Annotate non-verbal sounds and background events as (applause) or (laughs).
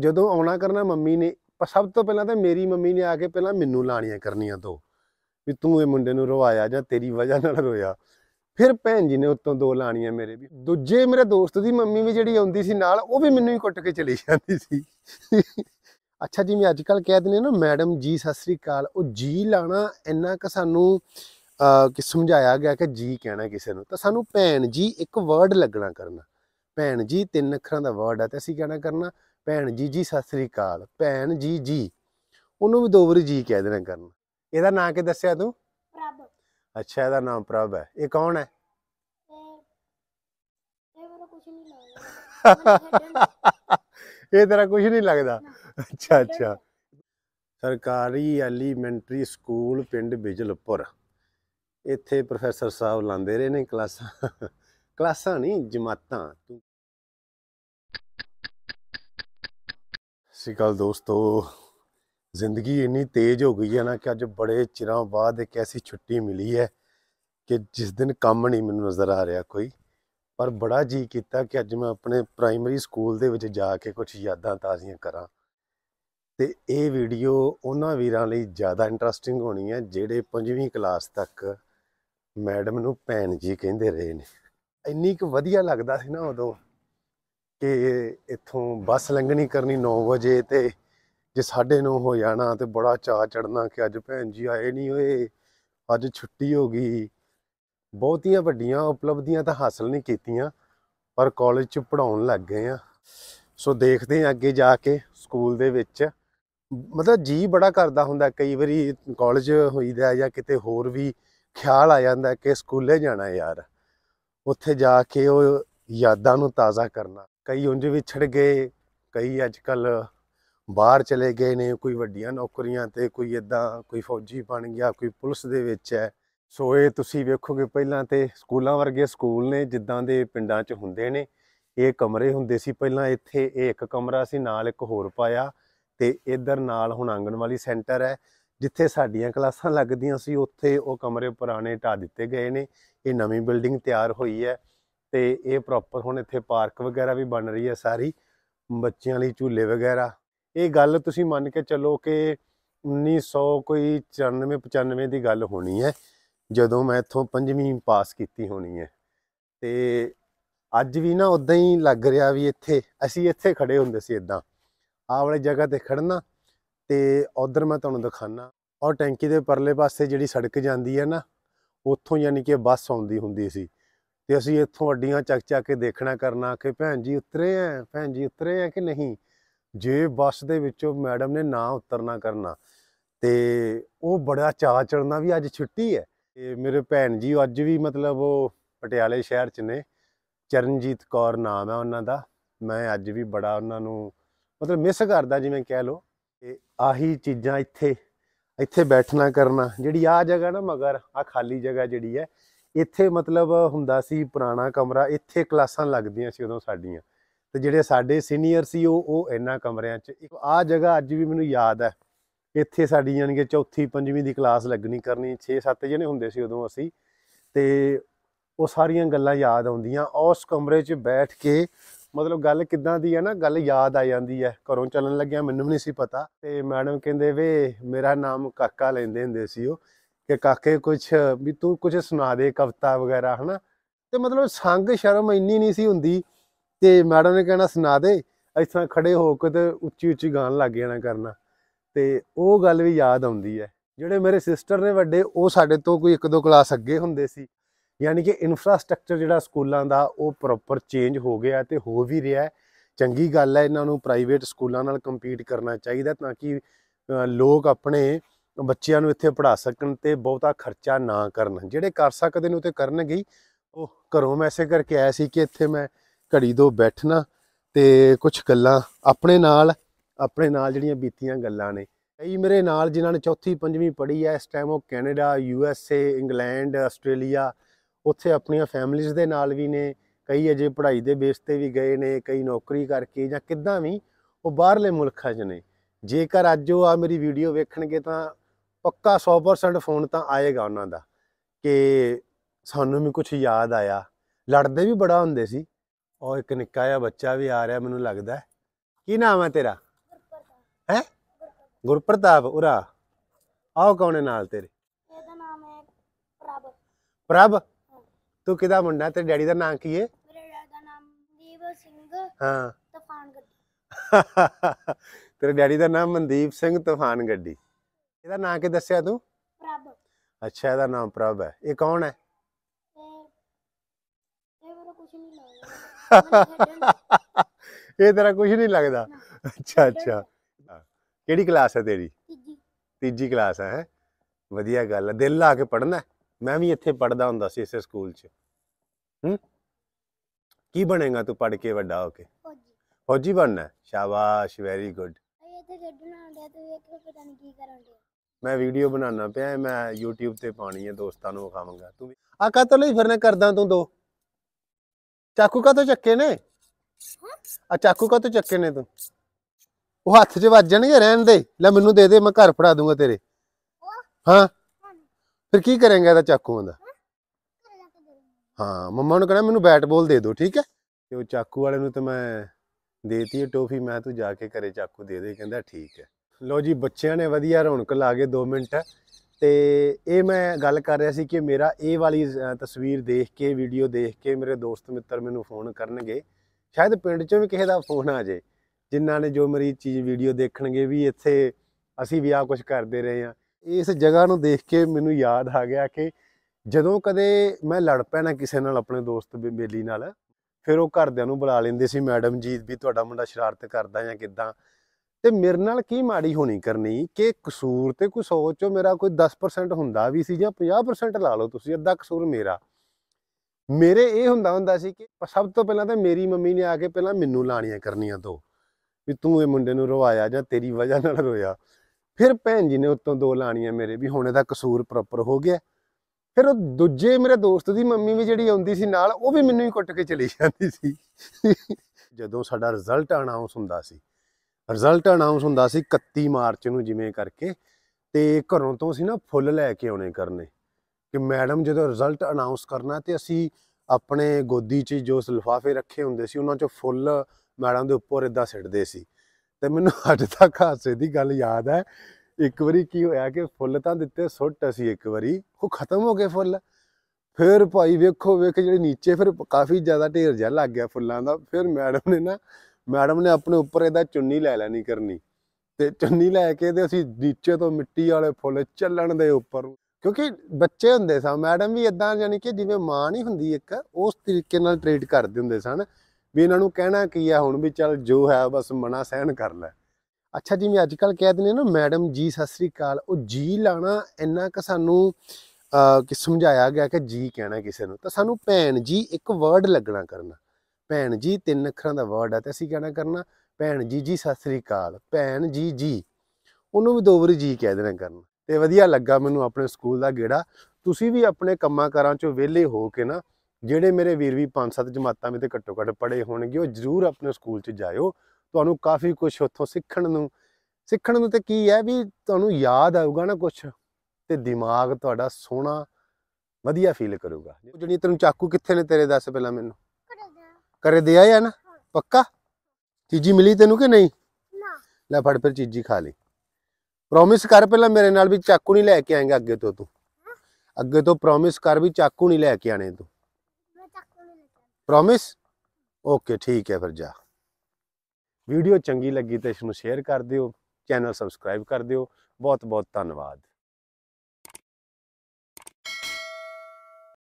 ਜਦੋਂ ਆਉਣਾ ਕਰਨਾ ਮੰਮੀ ਨੇ ਸਭ ਤੋਂ ਪਹਿਲਾਂ ਤਾਂ ਮੇਰੀ ਮੰਮੀ ਨੇ ਆ ਕੇ ਪਹਿਲਾਂ ਮੈਨੂੰ ਲਾਣੀਆਂ ਕਰਨੀਆਂ ਤੋਂ ਵੀ ਤੂੰ ਇਹ ਮੁੰਡੇ ਨੂੰ ਰਵਾਇਆ ਜਾਂ ਤੇਰੀ ਵਜ੍ਹਾ ਨਾਲ ਰੋਇਆ ਫਿਰ ਭੈਣ ਜੀ ਨੇ ਉੱਤੋਂ ਦੋ ਲਾਣੀਆਂ ਮੇਰੇ ਵੀ ਦੂਜੇ ਮੇਰੇ ਦੋਸਤ ਦੀ ਮੰਮੀ ਵੀ ਜਿਹੜੀ ਆਉਂਦੀ ਸੀ ਨਾਲ ਉਹ ਵੀ ਮੈਨੂੰ ਹੀ ਕੁੱਟ ਕੇ ਚਲੀ ਜਾਂਦੀ ਸੀ ਅੱਛਾ ਜੀ ਮੈਂ ਅੱਜ ਕੱਲ ਕਹਿ ਦਿੰਦੇ ਨਾ ਮੈਡਮ ਜੀ ਸਤਿ ਸ੍ਰੀ ਅਕਾਲ ਉਹ ਜੀ ਲਾਣਾ ਇੰਨਾ ਕਿ ਸਾਨੂੰ ਕਿ ਸਮਝਾਇਆ ਗਿਆ ਕਿ ਜੀ ਕਹਿਣਾ ਕਿਸੇ ਨੂੰ ਤਾਂ ਸਾਨੂੰ ਭੈਣ ਜੀ ਇੱਕ ਵਰਡ ਲੱਗਣਾ ਕਰਨਾ ਭੈਣ ਜੀ ਤਿੰਨ ਅੱਖਰਾਂ ਦਾ ਵਰਡ ਆ ਤੇ ਅਸੀਂ ਕਹਿਣਾ ਕਰਨਾ ਭੈਣ ਜੀ ਜੀ ਸਤਿ ਸ੍ਰੀ ਅਕਾਲ ਭੈਣ ਜੀ ਜੀ ਉਹਨੂੰ ਵੀ ਦੋ ਵਾਰੀ ਜੀ ਕਹਿ ਦੇਣਾ ਕਰਨ ਇਹਦਾ ਨਾਂ ਕੀ ਦੱਸਿਆ ਤੂੰ ਪ੍ਰਭ ਅੱਛਾ ਇਹਦਾ ਨਾਮ ਪ੍ਰਭ ਹੈ ਇਹ ਕੌਣ ਹੈ ਇਹ ਨਹੀਂ ਲੱਗਦਾ (laughs) ਇਹ ਤੇਰਾ ਕੁਝ ਨਹੀਂ ਲੱਗਦਾ ਅੱਛਾ ਅੱਛਾ ਸਰਕਾਰੀ ਐਲੀਮੈਂਟਰੀ ਸਕੂਲ ਪਿੰਡ ਬਿਜਲਪੁਰ ਇੱਥੇ ਪ੍ਰੋਫੈਸਰ ਸਾਹਿਬ ਲਾਉਂਦੇ ਰਹੇ ਨੇ ਕਲਾਸਾਂ ਕਲਾਸਾਂ ਨਹੀਂ ਜਮਾਤਾਂ ਸ੍ਰੀ ਅਕਾਲ ਦੋਸਤੋ ਜ਼ਿੰਦਗੀ ਇੰਨੀ ਤੇਜ਼ ਹੋ ਗਈ ਹੈ ਨਾ ਕਿ ਅੱਜ ਬੜੇ ਚਿਰਾਂ ਬਾਅਦ ਇੱਕ ਐਸੀ ਛੁੱਟੀ ਮਿਲੀ ਹੈ ਕਿ ਜਿਸ ਦਿਨ ਕੰਮ ਨਹੀਂ ਮੈਨੂੰ ਨਜ਼ਰ ਆ ਰਿਹਾ ਕੋਈ ਪਰ ਬੜਾ ਜੀ ਕੀਤਾ ਕਿ ਅੱਜ ਮੈਂ ਆਪਣੇ ਪ੍ਰਾਇਮਰੀ ਸਕੂਲ ਦੇ ਵਿੱਚ ਜਾ ਕੇ ਕੁਝ ਯਾਦਾਂ ਤਾਜ਼ੀਆਂ ਕਰਾਂ ਤੇ ਇਹ ਵੀਡੀਓ ਉਹਨਾਂ ਵੀਰਾਂ ਲਈ ਜ਼ਿਆਦਾ ਇੰਟਰਸਟਿੰਗ ਹੋਣੀ ਹੈ ਜਿਹੜੇ 5ਵੀਂ ਕਲਾਸ ਤੱਕ ਮੈਡਮ ਨੂੰ ਭੈਣ ਜੀ ਕਹਿੰਦੇ ਰਹੇ ਨੇ ਇੰਨੀ ਕੁ ਵਧੀਆ ਲੱਗਦਾ ਸੀ ਨਾ ਉਦੋਂ ਕਿ ਇੱਥੋਂ ਬੱਸ ਲੰਘਣੀ ਕਰਨੀ 9 ਵਜੇ ਤੇ ਜੇ 9:30 ਹੋ ਜਾਣਾ ਤੇ ਬੜਾ ਚਾਹ ਚੜਨਾ ਕਿ ਅੱਜ ਭੈਣ ਜੀ ਆਏ ਨਹੀਂ ਹੋਏ ਅੱਜ ਛੁੱਟੀ ਹੋ ਗਈ ਬਹੁਤੀਆਂ ਵੱਡੀਆਂ ਉਪਲਬਧੀਆਂ ਤਾਂ ਹਾਸਲ ਨਹੀਂ ਕੀਤੀਆਂ ਪਰ ਕਾਲਜ 'ਚ ਪੜਾਉਣ ਲੱਗ ਗਏ ਆ ਸੋ ਦੇਖਦੇ ਆ ਅੱਗੇ ਜਾ ਕੇ ਸਕੂਲ ਦੇ ਵਿੱਚ ਮਤਲਬ ਜੀ ਬੜਾ ਕਰਦਾ ਹੁੰਦਾ ਕਈ ਵਾਰੀ ਕਾਲਜ ਹੋਈਦਾ ਜਾਂ ਕਿਤੇ ਹੋਰ ਵੀ ਖਿਆਲ ਆ ਜਾਂਦਾ ਕਿ ਸਕੂਲੇ ਜਾਣਾ ਯਾਰ ਉੱਥੇ ਜਾ ਕੇ ਉਹ ਯਾਦਾਂ ਨੂੰ ਤਾਜ਼ਾ ਕਰਨਾ ਕਈ ਉਂਝ ਵਿਛੜ ਗਏ ਕਈ ਅੱਜ ਕੱਲ ਬਾਹਰ ਚਲੇ ਗਏ ਨੇ ਕੋਈ ਵੱਡੀਆਂ ਨੌਕਰੀਆਂ ਤੇ ਕੋਈ ਇਦਾਂ ਕੋਈ ਫੌਜੀ ਬਣ ਗਿਆ ਕੋਈ ਪੁਲਿਸ ਦੇ ਵਿੱਚ ਹੈ ਸੋ ਇਹ ਤੁਸੀਂ ਵੇਖੋਗੇ ਪਹਿਲਾਂ ਤੇ ਸਕੂਲਾਂ ਵਰਗੇ ਸਕੂਲ ਨੇ ਜਿੱਦਾਂ ਦੇ ਪਿੰਡਾਂ 'ਚ ਹੁੰਦੇ ਨੇ ਇਹ ਕਮਰੇ ਹੁੰਦੇ ਸੀ ਪਹਿਲਾਂ ਇੱਥੇ ਇਹ ਇੱਕ ਕਮਰਾ ਸੀ ਨਾਲ ਇੱਕ ਹੋਰ ਪਾਇਆ ਤੇ ਇਧਰ ਨਾਲ ਹੁਣ ਵਾਲੀ ਸੈਂਟਰ ਹੈ ਜਿੱਥੇ ਸਾਡੀਆਂ ਕਲਾਸਾਂ ਲੱਗਦੀਆਂ ਸੀ ਉੱਥੇ ਉਹ ਕਮਰੇ ਪੁਰਾਣੇ ਢਾ ਦਿੱਤੇ ਗਏ ਨੇ ਇਹ ਨਵੀਂ ਬਿਲਡਿੰਗ ਤਿਆਰ ਹੋਈ ਹੈ ਤੇ ਇਹ ਪ੍ਰੋਪਰ ਹੁਣ ਇੱਥੇ ਪਾਰਕ ਵਗੈਰਾ ਵੀ ਬਣ ਰਹੀ ਹੈ ਸਾਰੀ ਬੱਚਿਆਂ ਲਈ ਝੂਲੇ ਵਗੈਰਾ ਇਹ ਗੱਲ ਤੁਸੀਂ ਮੰਨ ਕੇ ਚੱਲੋ ਕਿ 1900 ਕੋਈ 94 95 ਦੀ ਗੱਲ ਹੋਣੀ ਹੈ ਜਦੋਂ ਮੈਂ ਇੱਥੋਂ ਪੰਜਵੀਂ ਪਾਸ ਕੀਤੀ ਹੋਣੀ ਹੈ ਤੇ ਅੱਜ ਵੀ ਨਾ ਉਦਾਂ ਹੀ ਲੱਗ ਰਿਹਾ ਵੀ ਇੱਥੇ ਅਸੀਂ ਇੱਥੇ ਖੜੇ ਹੁੰਦੇ ਸੀ ਇਦਾਂ ਆਹ ਵਾਲੀ ਜਗ੍ਹਾ ਤੇ ਖੜਨਾ ਤੇ ਉਧਰ ਮੈਂ ਤੁਹਾਨੂੰ ਦਿਖਾਣਾ ਔਰ ਟੈਂਕੀ ਦੇ ਪਰਲੇ ਪਾਸੇ ਜਿਹੜੀ ਸੜਕ ਜਾਂਦੀ ਹੈ ਨਾ ਉੱਥੋਂ ਯਾਨੀ ਕਿ ਬੱਸ ਆਉਂਦੀ ਹੁੰਦੀ ਸੀ ਤੇ ਅਸੀਂ ਇੱਥੋਂ ਅੱਡੀਆਂ ਚੱਕ ਚੱਕ ਕੇ ਦੇਖਣਾ ਕਰਨਾ ਕਿ ਭੈਣ ਜੀ ਉਤਰੇ ਆ ਭੈਣ ਜੀ ਉਤਰੇ ਆ ਕਿ ਨਹੀਂ ਜੇ ਬੱਸ ਦੇ ਵਿੱਚੋਂ ਮੈਡਮ ਨੇ ਨਾ ਉਤਰਨਾ ਕਰਨਾ ਤੇ ਉਹ ਬੜਾ ਚਾਹ ਚੜਨਾ ਵੀ ਅੱਜ ਛੁੱਟੀ ਹੈ ਤੇ ਮੇਰੇ ਭੈਣ ਜੀ ਅੱਜ ਵੀ ਮਤਲਬ ਉਹ ਪਟਿਆਲੇ ਸ਼ਹਿਰ 'ਚ ਨੇ ਚਰਨਜੀਤ ਕੌਰ ਨਾਮ ਹੈ ਉਹਨਾਂ ਦਾ ਮੈਂ ਅੱਜ ਵੀ ਬੜਾ ਉਹਨਾਂ ਨੂੰ ਮਤਲਬ ਮਿਸ ਕਰਦਾ ਜਿਵੇਂ ਕਹਿ ਲੋ ਕਿ ਆਹੀ ਚੀਜ਼ਾਂ ਇੱਥੇ ਇੱਥੇ ਬੈਠਣਾ ਕਰਨਾ ਜਿਹੜੀ ਆ ਜਗ੍ਹਾ ਨਾ ਮਗਰ ਆ ਖਾਲੀ ਜਗ੍ਹਾ ਜਿਹੜੀ ਹੈ ਇੱਥੇ ਮਤਲਬ ਹੁੰਦਾ ਸੀ ਪੁਰਾਣਾ ਕਮਰਾ ਇੱਥੇ ਕਲਾਸਾਂ ਲੱਗਦੀਆਂ ਸੀ ਉਦੋਂ ਸਾਡੀਆਂ ਤੇ ਜਿਹੜੇ ਸਾਡੇ ਸੀਨੀਅਰ ਸੀ ਉਹ ਉਹ ਇੰਨਾ ਕਮਰਿਆਂ 'ਚ ਇੱਕ ਆ ਜਗ੍ਹਾ ਅੱਜ ਵੀ ਮੈਨੂੰ ਯਾਦ ਹੈ ਇੱਥੇ ਸਾਡੀ ਯਾਨੀ ਕਿ ਚੌਥੀ ਪੰਜਵੀਂ ਦੀ ਕਲਾਸ ਲੱਗਣੀ ਕਰਨੀ 6-7 ਜਣੇ ਹੁੰਦੇ ਸੀ ਉਦੋਂ ਅਸੀਂ ਤੇ ਉਹ ਸਾਰੀਆਂ ਗੱਲਾਂ ਯਾਦ ਆਉਂਦੀਆਂ ਉਸ ਕਮਰੇ 'ਚ ਬੈਠ ਕੇ ਮਤਲਬ ਗੱਲ ਕਿੱਦਾਂ ਦੀ ਹੈ ਨਾ ਗੱਲ ਯਾਦ ਆ ਜਾਂਦੀ ਹੈ ਘਰੋਂ ਚੱਲਣ ਲੱਗਿਆ ਮੈਨੂੰ ਵੀ ਨਹੀਂ ਸੀ ਪਤਾ ਤੇ ਮੈਡਮ ਕਹਿੰਦੇ ਵੇ ਮੇਰਾ ਨਾਮ ਕਾਕਾ ਲੈਂਦੇ ਹੁੰਦੇ ਸੀ ਉਹ ਕਿ ਕਾਕੇ ਕੁਝ ਵੀ ਤੂੰ ਕੁਝ ਸੁਣਾ ਦੇ ਕਵਿਤਾ ਵਗੈਰਾ ਹਨਾ ਤੇ ਮਤਲਬ ਸੰਗ ਸ਼ਰਮ ਇੰਨੀ ਨਹੀਂ ਸੀ ਹੁੰਦੀ ਤੇ ਮੈਡਮ ਨੇ ਕਹਿਣਾ ਸੁਣਾ ਦੇ ਇਸ ਤਰ੍ਹਾਂ ਖੜੇ ਹੋ ਕੇ ਤੇ ਉੱਚੀ ਉੱਚੀ ਗਾਣ ਲੱਗ ਜਾਣਾ ਕਰਨਾ ਤੇ ਉਹ ਗੱਲ ਵੀ ਯਾਦ ਆਉਂਦੀ ਹੈ ਜਿਹੜੇ ਮੇਰੇ ਸਿਸਟਰ ਨੇ ਵੱਡੇ ਉਹ ਸਾਡੇ ਤੋਂ ਕੋਈ ਇੱਕ ਦੋ ਕਲਾਸ ਅੱਗੇ ਹੁੰਦੇ ਸੀ ਯਾਨੀ ਕਿ ਇਨਫਰਾਸਟ੍ਰਕਚਰ ਜਿਹੜਾ ਸਕੂਲਾਂ ਦਾ ਉਹ ਪ੍ਰੋਪਰ ਚੇਂਜ ਹੋ ਗਿਆ ਤੇ ਹੋ ਵੀ ਰਿਹਾ ਚੰਗੀ ਗੱਲ ਹੈ ਇਹਨਾਂ ਨੂੰ ਪ੍ਰਾਈਵੇਟ ਸਕੂਲਾਂ ਨਾਲ ਕੰਪੀਟ ਕਰਨਾ ਚਾਹੀਦਾ ਤਾਂ ਕਿ ਲੋਕ ਆਪਣੇ ਬੱਚਿਆਂ ਨੂੰ ਇੱਥੇ ਪੜ੍ਹਾ ਸਕਣ ਤੇ ਬਹੁਤਾ ਖਰਚਾ ਨਾ ਕਰਨ ਜਿਹੜੇ ਕਰ ਸਕਦੇ ਨੇ ਉਹ ਤੇ ਕਰਨਗੇ ਉਹ ਘਰੋਂ ਮੈਸੇਜ ਕਰਕੇ ਆਇਆ ਸੀ ਕਿ ਇੱਥੇ ਮੈਂ ਘੜੀ ਦੋ ਬੈਠਣਾ ਤੇ ਕੁਝ ਗੱਲਾਂ ਆਪਣੇ ਨਾਲ ਆਪਣੇ ਨਾਲ ਜਿਹੜੀਆਂ ਬੀਤੀਆਂ ਗੱਲਾਂ ਨੇ ਕਈ ਮੇਰੇ ਨਾਲ ਜਿਨ੍ਹਾਂ ਨੇ ਚੌਥੀ ਪੰਜਵੀਂ ਪੜ੍ਹੀ ਹੈ ਇਸ ਟਾਈਮ ਉਹ Canada U S A England Australia ਉੱਥੇ ਆਪਣੀਆਂ ਫੈਮਿਲੀਜ਼ ਦੇ ਨਾਲ ਵੀ ਨੇ ਕਈ ਅਜੇ ਪੜ੍ਹਾਈ ਦੇ ਬੇਸ ਤੇ ਵੀ ਗਏ ਨੇ ਕਈ ਨੌਕਰੀ ਕਰਕੇ ਜਾਂ ਕਿੱਦਾਂ ਵੀ ਉਹ ਬਾਹਰਲੇ ਮੁਲਕਾਂ 'ਚ ਨੇ ਜੇਕਰ ਅੱਜ ਉਹ ਆ ਮੇਰੀ ਵੀਡੀਓ ਵੇਖਣਗੇ ਤਾਂ ਪੱਕਾ 100% ਫੋਨ ਤਾਂ ਆਏਗਾ ਉਹਨਾਂ ਦਾ ਕਿ ਸਾਨੂੰ ਵੀ ਕੁਝ ਯਾਦ ਆਇਆ ਲੜਦੇ ਵੀ ਬੜਾ ਹੁੰਦੇ ਸੀ ਔਰ ਇੱਕ ਨਿੱਕਾ ਜਿਹਾ ਬੱਚਾ ਵੀ ਆ ਰਿਹਾ ਮੈਨੂੰ ਲੱਗਦਾ ਕੀ ਨਾਮ ਹੈ ਤੇਰਾ ਹੈ ਗੁਰਪ੍ਰਤਾਪ ਉਰਾ ਆਓ ਕੌਣੇ ਨਾਲ ਤੇਰੇ ਇਹਦਾ ਨਾਮ ਹੈ ਪ੍ਰਭ ਪ੍ਰਭ ਤੂੰ ਕਿਹਦਾ ਮੁੰਡਾ ਤੇਰੇ ਡੈਡੀ ਦਾ ਨਾਮ ਕੀ ਹੈ ਮੇਰੇ ਡੈਡੀ ਦਾ ਨਾਮ ਦੀਪ ਸਿੰਘ ਹਾਂ ਤੂਫਾਨ ਗੱਡੀ ਤੇਰੇ ਡੈਡੀ ਦਾ ਨਾਮ ਮਨਦੀਪ ਸਿੰਘ ਤੂਫਾਨ ਗੱਡੀ ਇਹਦਾ ਨਾਮ ਕੀ ਦੱਸਿਆ ਤੂੰ ਪ੍ਰਭ ਅੱਛਾ ਇਹਦਾ ਨਾਮ ਪ੍ਰਭ ਹੈ ਇਹ ਕੌਣ ਹੈ ਇਹ ਮੇਰਾ ਕੁਝ ਨਹੀਂ ਲੱਗਦਾ ਇਹ ਤੇਰਾ ਕੁਝ ਨਹੀਂ ਲੱਗਦਾ ਅੱਛਾ ਅੱਛਾ ਕਿਹੜੀ ਕਲਾਸ ਹੈ ਤੇਰੀ ਤੀਜੀ ਤੀਜੀ ਕਲਾਸ ਹੈ ਵਧੀਆ ਗੱਲ ਹੈ ਦਿਲ ਲਾ ਕੇ ਪੜਨਾ ਮੈਂ ਵੀ ਇੱਥੇ ਪੜਦਾ ਹੁੰਦਾ ਸੀ ਇਸੇ ਸਕੂਲ 'ਚ ਹੂੰ ਕੀ ਬਣੇਗਾ ਤੂੰ ਪੜ ਕੇ ਵੱਡਾ ਹੋ ਕੇ ਫੌਜੀ ਫੌਜੀ ਬਣਨਾ ਸ਼ਾਬਾਸ਼ ਵੈਰੀ ਗੁੱਡ ਇਹ ਤੇ ਗੱਡਣਾ ਆਉਂਦਾ ਤੂੰ ਇੱਕ ਪਤਾ ਨਹੀਂ ਕੀ ਕਰਾਂਗੇ ਮੈਂ ਵੀਡੀਓ ਬਣਾਉਣਾ ਪਿਆ ਮੈਂ YouTube ਤੇ ਪਾਣੀ ਹੈ ਦੋਸਤਾਂ ਨੂੰ ਵਿਖਾਵਾਂਗਾ ਤੂੰ ਵੀ ਆ ਕਾ ਤੋ ਲਈ ਫਿਰਨੇ ਕਰਦਾ ਤੂੰ ਦੋ ਚਾਕੂ ਕਾ ਤੋ ਚੱਕੇ ਨੇ ਆ ਚਾਕੂ ਕਾ ਤੋ ਚੱਕੇ ਨੇ ਤੂੰ ਉਹ ਹੱਥ 'ਚ ਵੱਜਣਗੇ ਰਹਿਣ ਦੇ ਲੈ ਮੈਨੂੰ ਦੇ ਦੇ ਮੈਂ ਘਰ ਫੜਾ ਦੂੰਗਾ ਤੇਰੇ ਹਾਂ ਫਿਰ ਕੀ ਕਰਾਂਗੇ ਇਹਦਾ ਚਾਕੂ ਦਾ ਹਾਂ ਮੰਮਾ ਨੂੰ ਕਹਣਾ ਮੈਨੂੰ ਬੈਟ ਬਾਲ ਦੇ ਦਿਓ ਠੀਕ ਹੈ ਤੇ ਉਹ ਚਾਕੂ ਵਾਲੇ ਨੂੰ ਤੇ ਮੈਂ ਦੇਤੀ ਟੋਫੀ ਮੈਂ ਤੂੰ ਜਾ ਕੇ ਘਰੇ ਚਾਕੂ ਦੇ ਦੇ ਕਹਿੰਦਾ ਠੀਕ ਹੈ ਲੋ ਜੀ ਬੱਚਿਆਂ ਨੇ ਵਧੀਆ ਰੌਣਕ ਲਾ ਕੇ 2 ਮਿੰਟ ਤੇ ਇਹ ਮੈਂ ਗੱਲ ਕਰ ਰਿਹਾ ਸੀ ਕਿ ਮੇਰਾ ਇਹ ਵਾਲੀ ਤਸਵੀਰ ਦੇਖ ਕੇ ਵੀਡੀਓ ਦੇਖ ਕੇ ਮੇਰੇ ਦੋਸਤ ਮਿੱਤਰ ਮੈਨੂੰ ਫੋਨ ਕਰਨਗੇ ਸ਼ਾਇਦ ਪਿੰਡ ਚੋਂ ਵੀ ਕਿਸੇ ਦਾ ਫੋਨ ਆ ਜੇ ਜਿਨ੍ਹਾਂ ਨੇ ਜੋ ਮੇਰੀ ਚੀਜ਼ ਵੀਡੀਓ ਦੇਖਣਗੇ ਵੀ ਇੱਥੇ ਅਸੀਂ ਵੀ ਆ ਕੁਝ ਕਰਦੇ ਰਹੇ ਆ ਇਸ ਜਗ੍ਹਾ ਨੂੰ ਦੇਖ ਕੇ ਮੈਨੂੰ ਯਾਦ ਆ ਗਿਆ ਕਿ ਜਦੋਂ ਕਦੇ ਮੈਂ ਲੜ ਪੈਣਾ ਕਿਸੇ ਨਾਲ ਆਪਣੇ ਦੋਸਤ ਬੇਲੀ ਨਾਲ ਫਿਰ ਉਹ ਘਰਦਿਆਂ ਨੂੰ ਬੁਲਾ ਲੈਂਦੇ ਸੀ ਮੈਡਮ ਜੀ ਵੀ ਤੁਹਾਡਾ ਮੁੰਡਾ ਸ਼ਰਾਰਤ ਕਰਦਾ ਜਾਂ ਕਿਦਾਂ ਤੇ ਮੇਰੇ ਨਾਲ ਕੀ ਮਾੜੀ ਹੋਣੀ ਕਰਨੀ ਕਿ ਕਸੂਰ ਤੇ ਕੋਈ ਸੋਚੋ ਮੇਰਾ ਕੋਈ 10% ਹੁੰਦਾ ਵੀ ਸੀ ਜਾਂ 50% ਲਾ ਲਓ ਤੁਸੀਂ ਅੱਧਾ ਕਸੂਰ ਮੇਰਾ ਮੇਰੇ ਇਹ ਹੁੰਦਾ ਹੁੰਦਾ ਸੀ ਕਿ ਸਭ ਤੋਂ ਪਹਿਲਾਂ ਤਾਂ ਮੇਰੀ ਮੰਮੀ ਨੇ ਆ ਕੇ ਪਹਿਲਾਂ ਮੈਨੂੰ ਲਾਣੀਆਂ ਕਰਨੀਆਂ ਦੋ ਵੀ ਤੂੰ ਇਹ ਮੁੰਡੇ ਨੂੰ ਰਵਾਇਆ ਜਾਂ ਤੇਰੀ ਵਜ੍ਹਾ ਨਾਲ ਰੋਇਆ ਫਿਰ ਭੈਣ ਜੀ ਨੇ ਉੱਤੋਂ ਦੋ ਲਾਣੀਆਂ ਮੇਰੇ ਵੀ ਹੁਣ ਇਹਦਾ ਕਸੂਰ ਪ੍ਰੋਪਰ ਹੋ ਗਿਆ ਫਿਰ ਉਹ ਦੂਜੇ ਮੇਰੇ ਦੋਸਤ ਦੀ ਮੰਮੀ ਵੀ ਜਿਹੜੀ ਆਉਂਦੀ ਸੀ ਨਾਲ ਉਹ ਵੀ ਮੈਨੂੰ ਹੀ ਕੁੱਟ ਕੇ ਚਲੀ ਜਾਂਦੀ ਸੀ ਜਦੋਂ ਸਾਡਾ ਰਿਜ਼ਲਟ ਆਣਾ ਉਸ ਹੁੰਦਾ ਸੀ ਰਿਜ਼ਲਟ ਅਨਾਉਂਸ ਹੁੰਦਾ ਸੀ 31 ਮਾਰਚ ਨੂੰ ਜਿਵੇਂ ਕਰਕੇ ਤੇ ਘਰੋਂ ਤੋਂ ਅਸੀਂ ਨਾ ਫੁੱਲ ਲੈ ਕੇ ਆਉਣੇ ਕਰਨੇ ਕਿ ਮੈਡਮ ਜਦੋਂ ਰਿਜ਼ਲਟ ਅਨਾਉਂਸ ਕਰਨਾ ਤੇ ਅਸੀਂ ਆਪਣੇ ਗੋਦੀ 'ਚ ਜੋ ਸਲਫਾਫੇ ਰੱਖੇ ਹੁੰਦੇ ਸੀ ਉਹਨਾਂ 'ਚੋਂ ਫੁੱਲ ਮੈਡਮ ਦੇ ਉੱਪਰ ਇਦਾਂ ਸਿੱਟਦੇ ਸੀ ਤੇ ਮੈਨੂੰ ਅੱਜ ਤੱਕ ਹਾਸੇ ਦੀ ਗੱਲ ਯਾਦ ਹੈ ਇੱਕ ਵਾਰੀ ਕੀ ਹੋਇਆ ਕਿ ਫੁੱਲ ਤਾਂ ਦਿੱਤੇ ਸੁੱਟ ਅਸੀਂ ਇੱਕ ਵਾਰੀ ਉਹ ਖਤਮ ਹੋ ਗਏ ਫੁੱਲ ਫਿਰ ਭਾਈ ਵੇਖੋ ਵੇਖ ਜਿਹੜੇ ਨੀਚੇ ਫਿਰ ਕਾਫੀ ਜ਼ਿਆਦਾ ਢੇਰ ਜਿਹਾ ਲੱਗ ਗਿਆ ਫੁੱਲਾਂ ਦਾ ਫਿਰ ਮੈਡਮ ਨੇ ਨਾ ਮੈਡਮ ਨੇ ਆਪਣੇ ਉੱਪਰ ਇਹਦਾ ਚੁੰਨੀ ਲੈ ਲੈਣੀ ਕਰਨੀ ਤੇ ਚੁੰਨੀ ਲੈ ਕੇ ਤੇ ਅਸੀਂ ਨੀਚੇ ਤੋਂ ਮਿੱਟੀ ਵਾਲੇ ਫੁੱਲ ਚੱਲਣ ਦੇ ਉੱਪਰ ਕਿਉਂਕਿ ਬੱਚੇ ਹੁੰਦੇ ਸਨ ਮੈਡਮ ਵੀ ਇਦਾਂ ਯਾਨੀ ਕਿ ਜਿਵੇਂ ਮਾਂ ਨਹੀਂ ਹੁੰਦੀ ਇੱਕ ਉਸ ਤਰੀਕੇ ਨਾਲ ਟ੍ਰੀਟ ਕਰਦੇ ਹੁੰਦੇ ਸਨ ਵੀ ਇਹਨਾਂ ਨੂੰ ਕਹਿਣਾ ਕੀ ਆ ਹੁਣ ਵੀ ਚੱਲ ਜੋ ਹੈ ਬਸ ਮਨਾ ਸਹਿਣ ਕਰ ਲੈ ਅੱਛਾ ਜਿਵੇਂ ਅੱਜ ਕੱਲ ਕਹਿ ਦਿੰਦੇ ਨਾ ਮੈਡਮ ਜੀ ਸਤਿ ਸ੍ਰੀ ਅਕਾਲ ਉਹ ਜੀ ਲਾਣਾ ਇੰਨਾ ਕਿ ਸਾਨੂੰ ਕਿ ਸਮਝਾਇਆ ਗਿਆ ਕਿ ਜੀ ਕਹਿਣਾ ਕਿਸੇ ਨੂੰ ਤਾਂ ਸਾਨੂੰ ਭੈਣ ਜੀ ਇੱਕ ਵਰਡ ਲੱਗਣਾ ਕਰਨਾ ਭੈਣ ਜੀ ਤਿੰਨ ਅੱਖਰਾਂ ਦਾ ਵਰਡ ਆ ਤੇ ਅਸੀਂ ਕਹਿਣਾ ਕਰਨਾ ਭੈਣ ਜੀ ਜੀ ਸਤਿ ਸ੍ਰੀ ਅਕਾਲ ਭੈਣ ਜੀ ਜੀ ਉਹਨੂੰ ਵੀ ਦੋ ਵਾਰੀ ਜੀ ਕਹਿ ਦੇਣਾ ਕਰਨ ਤੇ ਵਧੀਆ ਲੱਗਾ ਮੈਨੂੰ ਆਪਣੇ ਸਕੂਲ ਦਾ ਗੇੜਾ ਤੁਸੀਂ ਵੀ ਆਪਣੇ ਕੰਮਾਂ ਕਾਰਾਂ ਚੋਂ ਵਿਹਲੇ ਹੋ ਕੇ ਨਾ ਜਿਹੜੇ ਮੇਰੇ ਵੀਰ ਵੀ 5-7 ਜਮਾਤਾਂ ਵਿੱਚ ਘੱਟੋ ਘੱਟ ਪੜ੍ਹੇ ਹੋਣਗੇ ਉਹ ਜ਼ਰੂਰ ਆਪਣੇ ਸਕੂਲ 'ਚ ਜਾਇਓ ਤੁਹਾਨੂੰ ਕਾਫੀ ਕੁਝ ਉੱਥੋਂ ਸਿੱਖਣ ਨੂੰ ਸਿੱਖਣ ਨੂੰ ਤੇ ਕੀ ਹੈ ਵੀ ਤੁਹਾਨੂੰ ਯਾਦ ਆਊਗਾ ਨਾ ਕੁਝ ਤੇ ਦਿਮਾਗ ਤੁਹਾਡਾ ਸੋਹਣਾ ਵਧੀਆ ਫੀਲ ਕਰੂਗਾ ਜਿਹੜੀ ਤੈਨੂੰ ਚਾਕੂ ਕਿੱਥੇ ਨੇ ਤੇਰੇ ਦੱਸ ਪਹਿਲਾਂ ਮੈਨੂੰ ਕਰੇ दे ਹੈ ਨਾ ਪੱਕਾ ਚੀਜੀ ਮਿਲੀ ਤੈਨੂੰ ਕਿ ਨਹੀਂ ਨਾ ਲੈ ਫੜ ਫਿਰ ਚੀਜੀ ਖਾ ਲਈ ਪ੍ਰੋਮਿਸ ਕਰ ਪਹਿਲਾਂ ਮੇਰੇ ਨਾਲ ਵੀ ਚਾਕੂ ਨਹੀਂ ਲੈ ਕੇ ਆਏਂਗਾ ਅੱਗੇ ਤੋਂ ਤੂੰ ਅੱਗੇ ਤੋਂ ਪ੍ਰੋਮਿਸ ਕਰ ਵੀ ਚਾਕੂ ਨਹੀਂ ਲੈ ਕੇ ਆਣੇ ਤੂੰ ਮੈਂ ਚਾਕੂ ਨਹੀਂ ਪ੍ਰੋਮਿਸ ਓਕੇ ਠੀਕ ਹੈ ਫਿਰ ਜਾ ਵੀਡੀਓ ਚੰਗੀ ਲੱਗੀ ਤਾਂ ਇਸ ਨੂੰ ਸ਼ੇਅਰ ਕਰ ਦਿਓ ਚੈਨਲ ਸਬਸਕ੍ਰਾਈਬ ਕਰ ਦਿਓ ਬਹੁਤ ਬਹੁਤ ਧੰਨਵਾਦ